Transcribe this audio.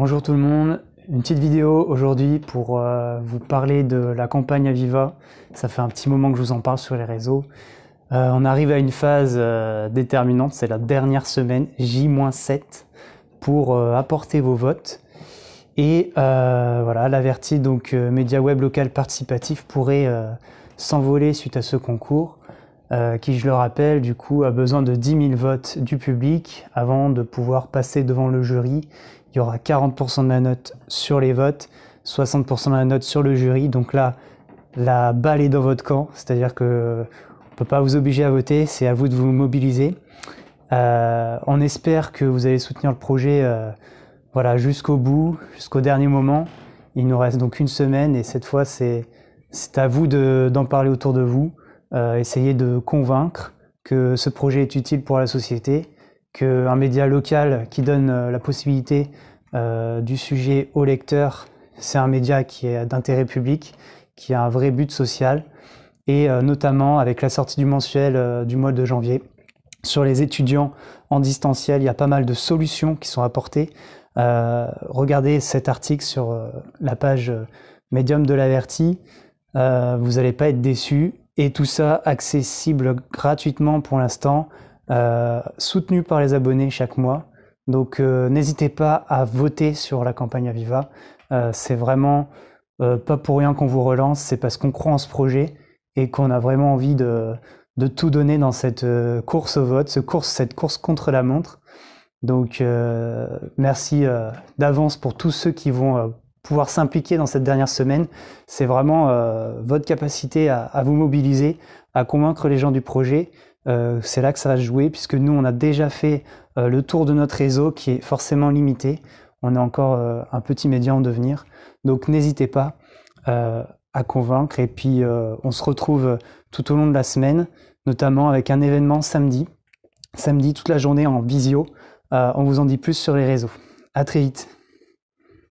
Bonjour tout le monde, une petite vidéo aujourd'hui pour euh, vous parler de la campagne Aviva. Ça fait un petit moment que je vous en parle sur les réseaux. Euh, on arrive à une phase euh, déterminante, c'est la dernière semaine, J-7, pour apporter vos votes. Et voilà, l'averti, donc Média Web Local Participatif pourrait s'envoler suite à ce concours. Euh, qui, je le rappelle, du coup, a besoin de 10 000 votes du public avant de pouvoir passer devant le jury. Il y aura 40% de la note sur les votes, 60% de la note sur le jury. Donc là, la balle est dans votre camp, c'est-à-dire que on peut pas vous obliger à voter, c'est à vous de vous mobiliser. Euh, on espère que vous allez soutenir le projet euh, voilà, jusqu'au bout, jusqu'au dernier moment. Il nous reste donc une semaine et cette fois, c'est à vous d'en parler autour de vous. Euh, essayer de convaincre que ce projet est utile pour la société, qu'un média local qui donne euh, la possibilité euh, du sujet au lecteur, c'est un média qui est d'intérêt public, qui a un vrai but social, et notamment avec la sortie du mensuel du mois de janvier. Sur les étudiants en distanciel, il y a pas mal de solutions qui sont apportées. regardez cet article sur la page Medium de l'Averti. vous n'allez pas être déçus. Et tout ça accessible gratuitement pour l'instant, euh, soutenu par les abonnés chaque mois. Donc euh, n'hésitez pas à voter sur la campagne Aviva. Euh, c'est vraiment pas pour rien qu'on vous relance, c'est parce qu'on croit en ce projet et qu'on a vraiment envie de, tout donner dans cette course au vote, course, cette course contre la montre. Donc merci d'avance pour tous ceux qui vont pouvoir s'impliquer dans cette dernière semaine, c'est vraiment euh, votre capacité à, vous mobiliser, à convaincre les gens du projet. Euh, c'est là que ça va se jouer, puisque nous, on a déjà fait euh, le tour de notre réseau qui est forcément limité. On est encore un petit média en devenir. Donc n'hésitez pas à convaincre. Et puis, on se retrouve tout au long de la semaine, notamment avec un événement samedi. Samedi, toute la journée en visio. on vous en dit plus sur les réseaux. À très vite.